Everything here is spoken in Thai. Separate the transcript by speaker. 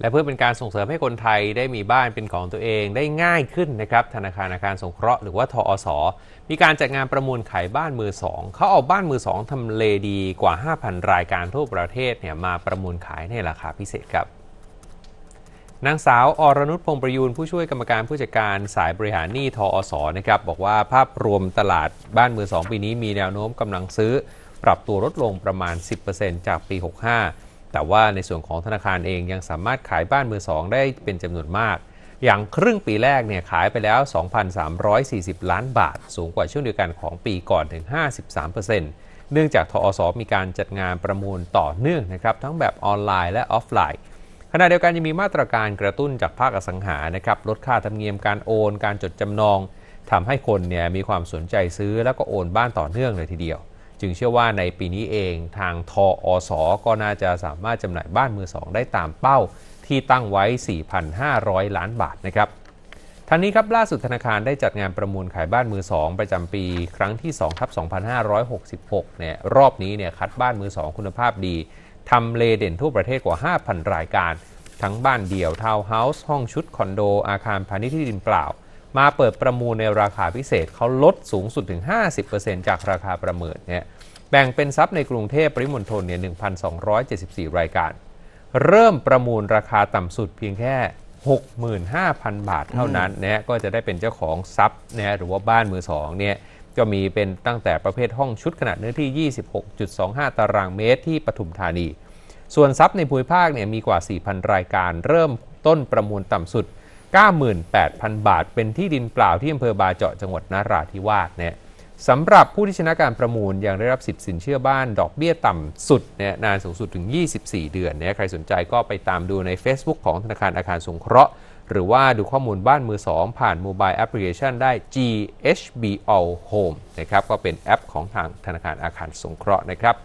Speaker 1: และเพื่อเป็นการส่งเสริมให้คนไทยได้มีบ้านเป็นของตัวเองได้ง่ายขึ้นนะครับ ธนาคารอาคารสงเคราะห์หรือว่าทอสอมีการจัดงานประมูลขายบ้านมือสองเขาเอาบ้านมือสองทำเลดีกว่า 5,000 รายการทั่วประเทศเนี่ยมาประมูลขายในราคาพิเศษครับนางสาวอรนุชพงประยูน ผู้ช่วยกรรมการผู้จัดการสายบริหารหนี้ทออสอนะครับบอกว่าภาพรวมตลาดบ้านมือสองปีนี้มีแนวโน้มกำลังซื้อ ปรับตัวลดลงประมาณ 10%จากปี 65แต่ว่าในส่วนของธนาคารเองยังสามารถขายบ้านมือสองได้เป็นจำนวนมาก อย่างครึ่งปีแรกเนี่ยขายไปแล้ว 2,340 ล้านบาท สูงกว่าช่วงเดียวกันของปีก่อนถึง 53%เนื่องจากทอสอมีการจัดงานประมูลต่อเนื่องนะครับทั้งแบบออนไลน์และออฟไลน์ ขณะเดียวกันยังมีมาตรการกระตุ้นจากภาคอสังหานะครับลดค่าธรรมเนียมการโอนการจดจำนองทำให้คนเนี่ยมีความสนใจซื้อแล้วก็โอนบ้านต่อเนื่องเลยทีเดียวจึงเชื่อว่าในปีนี้เองทางทออสอก็น่าจะสามารถจำหน่ายบ้านมือสองได้ตามเป้าที่ตั้งไว้ 4,500 ล้านบาทนะครับ ทันนี้ครับ ล่าสุดธนาคารได้จัดงานประมูลขายบ้านมือ 2 ประจำปีครั้งที่2ทับ 2,566 เนี่ยรอบนี้เนี่ยคัดบ้านมือ 2 คุณภาพดีทำเลเด่นทั่วประเทศกว่า 5,000 รายการ ทั้งบ้านเดี่ยวทาวน์เฮาส์ห้องชุดคอนโดอาคารพาณิชย์ที่ดินเปล่ามาเปิดประมูลในราคาพิเศษเขาลดสูงสุดถึง 50%จากราคาประเมินเนี่ย แบ่งเป็นทรัพย์ในกรุงเทพปริมณฑลเนี่ย 1,274 รายการ เริ่มประมูลราคาต่ำสุดเพียงแค่ 65,000 บาทเท่านั้นนะก็จะได้เป็นเจ้าของทรัพย์นะหรือว่าบ้านมือสองเนี่ย ก็มีเป็นตั้งแต่ประเภทห้องชุดขนาดเนื้อที่ 26.25 ตารางเมตรที่ปทุมธานี ส่วนทรัพย์ในภูมิภาคเนี่ยมีกว่า 4,000 รายการ เริ่มต้นประมูลต่ำสุด98,000 บาท เป็นที่ดินเปล่า ที่อำเภอบาเจาะ จังหวัดนราธิวาสเนี่ยสำหรับผู้ที่ชนะการประมูลยังได้รับสิทธิ์สินเชื่อบ้าน ดอกเบี้ยต่ำสุด เนี่ย นานสูงสุดถึง 24 เดือน เนี่ย ใครสนใจก็ไปตามดูใน Facebook ของธนาคารอาคารสงเคราะห์ หรือว่าดูข้อมูลบ้านมือ 2 ผ่านโมบายแอปพลิเคชันได้ GHB o l Home นะครับ ก็เป็นแอปของทางธนาคารอาคารสงเคราะห์นะครับ